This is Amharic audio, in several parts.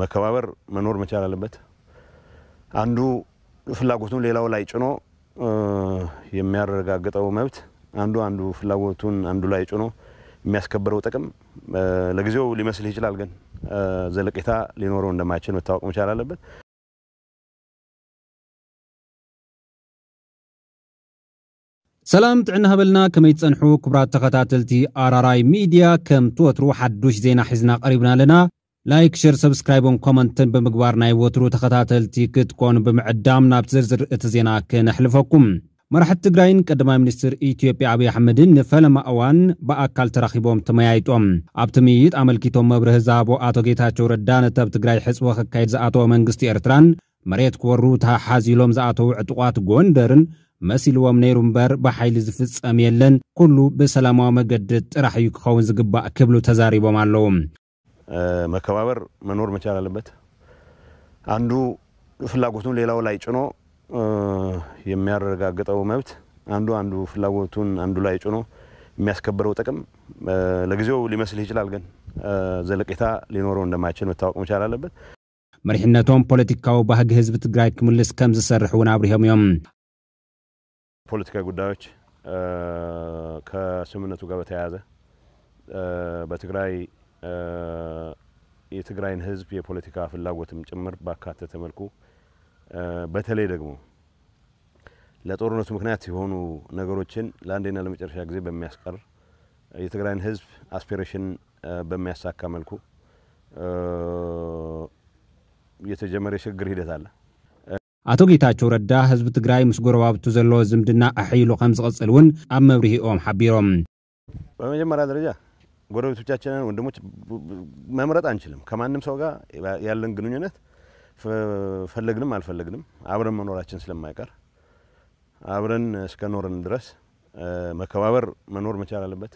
መከባበር መኖር መቻል አለበት። አንዱ ፍላጎቱን ሌላው ላይ ጭኖ የሚያረጋግጠው መብት አንዱ አንዱ ፍላጎቱን አንዱ ላይ ጭኖ የሚያስከብረው ጥቅም ለጊዜው ሊመስል ይችላል፣ ግን ዘለቄታ ሊኖረው እንደማይችል መታወቅ መቻል አለበት። ሰላም ጥዕና ሃበልና ከመይ ትፀንሑ ክቡራት ተኸታተልቲ ኣራራይ ሚድያ ከም ትወትሩ ሓዱሽ ዜና ሒዝና ቀሪብና ኣለና ላይክ ሽር ሰብስክራይብን ኮመንትን ብምግባር ናይ ወትሩ ተኸታተልቲ ክትኮኑ ብምዕዳም ናብ ዝርዝር እቲ ዜና ክነሕልፈኩም መራሕቲ ትግራይን ቀዳማይ ሚኒስትር ኢትዮጵያ ኣብዪ ኣሕመድን ንፈለማ እዋን ብኣካል ተራኺቦም ተመያይጦም ኣብቲ ምይይጥ ኣመልኪቶም መብርህ ህዛቦ ኣቶ ጌታቸው ረዳ ነተብ ትግራይ ሕፅቦ ክካየድ ዝኣተወ መንግስቲ ኤርትራን መሬት ክወሩ ተሓዚሎም ዝኣተዉ ዕጡቋት ጎንደርን መሲልዎም ነይሩ እምበር ብሓይሊ ዝፍጸም የለን ኩሉ ብሰላማዊ መገዲ ጥራሕ እዩ ክኸውን ዝግባእ ክብሉ ተዛሪቦም ኣለዉ መከባበር መኖር መቻል አለበት። አንዱ ፍላጎቱን ሌላው ላይ ጭኖ የሚያረጋግጠው መብት አንዱ አንዱ ፍላጎቱን አንዱ ላይ ጭኖ የሚያስከብረው ጥቅም ለጊዜው ሊመስልህ ይችላል፣ ግን ዘለቄታ ሊኖረው እንደማይችል መታወቅ መቻል አለበት። መሪሕነቶም ፖለቲካዊ ባህጊ ህዝቢ ትግራይ ክምልስ ከም ዝሰርሕ እውን ኣብሪሆም እዮም። ፖለቲካዊ ጉዳዮች ከስምምነቱ ጋር በተያያዘ በትግራይ የትግራይን ህዝብ የፖለቲካ ፍላጎትም ጭምር ባካተተ መልኩ በተለይ ደግሞ ለጦርነቱ ምክንያት የሆኑ ነገሮችን ለአንዴና ለመጨረሻ ጊዜ በሚያስቀር የትግራይን ህዝብ አስፒሬሽን በሚያሳካ መልኩ የተጀመረ የሽግግር ሂደት አለ። አቶ ጌታቸው ረዳ ህዝቢ ትግራይ ምስ ጎረባብቱ ዘለዎ ዝምድና ኣሕይሉ ከም ዝቐፅል እውን ኣብ መብርሂኦም ሓቢሮም። በመጀመርያ ደረጃ ጎረቤቶቻችንን ወንድሞች መምረጥ አንችልም። ከማንም ሰው ጋር ያለን ግንኙነት ፈለግንም አልፈለግንም አብረን መኖራችን ስለማይቀር አብረን እስከ ኖርን ድረስ መከባበር መኖር መቻል አለበት።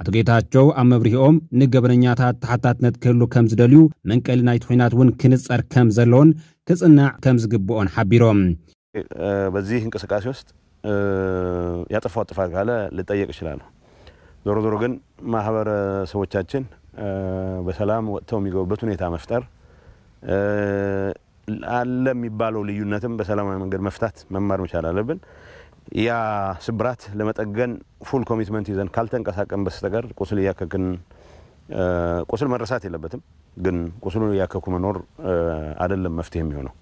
አቶ ጌታቸው ኣብ መብሪሂኦም ንገበነኛታት ተሓታትነት ክህሉ ከም ዝደልዩ መንቀሊ ናይቲ ኩናት እውን ክንፀር ከም ዘለዎን ክፅናዕ ከም ዝግብኦን ሓቢሮም በዚህ እንቅስቃሴ ውስጥ ያጠፋው ጥፋት ካለ ልጠየቅ ይችላለሁ። ዞሮ ዞሮ ግን ማህበረሰቦቻችን በሰላም ወጥተው የሚገቡበት ሁኔታ መፍጠር አለ የሚባለው ልዩነትም በሰላማዊ መንገድ መፍታት መማር መቻል አለብን። ያ ስብራት ለመጠገን ፉል ኮሚትመንት ይዘን ካልተንቀሳቀን በስተቀር ቁስል እያከክን ቁስል መረሳት የለበትም፣ ግን ቁስሉ እያከኩ መኖር አይደለም መፍትሄ የሚሆነው።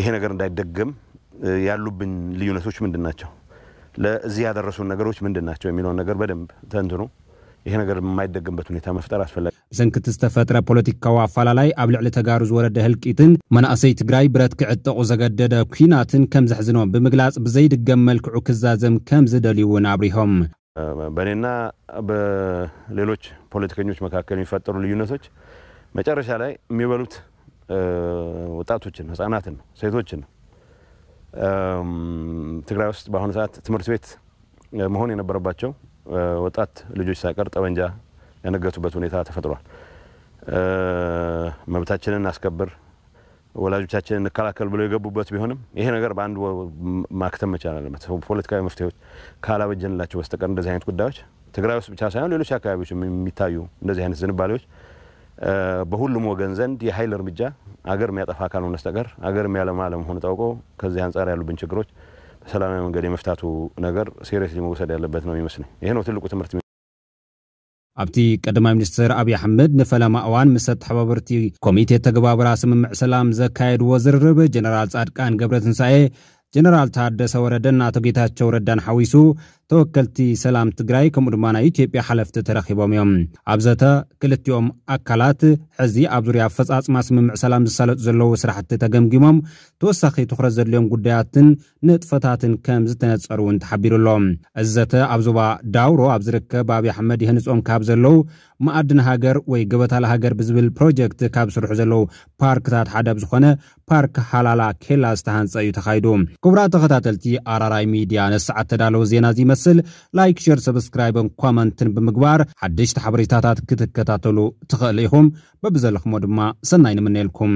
ይሄ ነገር እንዳይደገም ያሉብን ልዩነቶች ምንድን ናቸው? ለዚህ ያደረሱን ነገሮች ምንድን ናቸው የሚለውን ነገር በደንብ ተንትኖ ይሄ ነገር የማይደገምበት ሁኔታ መፍጠር አስፈላጊ ስንክት ዝተፈጥረ ፖለቲካዊ ኣፈላላይ ኣብ ልዕሊ ተጋሩ ዝወረደ ህልቂትን መናእሰይ ትግራይ ብረት ክዕጠቑ ዘገደደ ኩናትን ከም ዘሕዝኖም ብምግላጽ ብዘይድገም መልክዑ ክዛዘም ከም ዝደልዩ እውን ኣብሪሆም በእኔና በሌሎች ፖለቲከኞች መካከል የሚፈጠሩ ልዩነቶች መጨረሻ ላይ የሚበሉት ወጣቶችን፣ ህጻናትን ነው፣ ሴቶችን ነው። ትግራይ ውስጥ በአሁኑ ሰዓት ትምህርት ቤት መሆን የነበረባቸው ወጣት ልጆች ሳይቀር ጠመንጃ ያነገቱበት ሁኔታ ተፈጥሯል። መብታችንን እናስከብር፣ ወላጆቻችንን እንከላከል ብለው የገቡበት ቢሆንም ይሄ ነገር በአንድ ማክተም መቻል አለበት። ፖለቲካዊ መፍትሄዎች ካላበጀንላቸው በስተቀር እንደዚህ አይነት ጉዳዮች ትግራይ ውስጥ ብቻ ሳይሆን ሌሎች አካባቢዎች የሚታዩ እንደዚህ አይነት ዝንባሌዎች በሁሉም ወገን ዘንድ የኃይል እርምጃ አገር የሚያጠፋ ካልሆነ በስተቀር አገር የሚያለማ አለመሆኑ ታውቆ ከዚህ አንጻር ያሉብን ችግሮች በሰላማዊ መንገድ የመፍታቱ ነገር ሴሪየስሊ መውሰድ ያለበት ነው ይመስለኝ። ይሄ ነው ትልቁ ትምህርት ኣብቲ ቀዳማይ ሚኒስትር ኣብዪ ኣሕመድ ንፈላማ እዋን ምስ ተሓባበርቲ ኮሚቴ ተግባብራ ስምምዕ ሰላም ዘካየድዎ ዝርርብ ጀነራል ጻድቃን ገብረ ትንሳኤ ጀነራል ታደሰ ወረደን ኣቶ ጌታቸው ረዳን ሓዊሱ ተወከልቲ ሰላም ትግራይ ከምኡ ድማ ናይ ኢትዮጵያ ሓለፍቲ ተረኺቦም እዮም ኣብ ዘተ ክልቲኦም ኣካላት ሕዚ ኣብ ዙርያ ኣፈጻጽማ ስምምዕ ሰላም ዝሳለጡ ዘለዉ ስራሕቲ ተገምጊሞም ተወሳኺ ትኩረት ዘድልዮም ጉዳያትን ንጥፈታትን ከም ዝተነፀሩ እውን ተሓቢሩ ኣሎ እዚ ዘተ ኣብ ዞባ ዳውሮ ኣብ ዝርከብ ኣብዪ ኣሕመድ የህንፆም ካብ ዘለዉ መኣድን ሃገር ወይ ገበታል ሃገር ብዝብል ፕሮጀክት ካብ ዝስርሑ ዘለዉ ፓርክታት ሓደብ ዝኾነ ፓርክ ሃላላ ኬላ ዝተሃንፀ እዩ ተኻይዱ ክቡራት ተኸታተልቲ ኣራራይ ሚድያ ነስዓት ተዳለዉ ዜና እዚ መስ ክወስል ላይክ ሸር ሰብስክራይብን ኳመንትን ብምግባር ሓደሽቲ ሓበሬታታት ክትከታተሉ ትኽእል ኢኹም በብዘለኹሞ ድማ ሰናይ ንምነየልኩም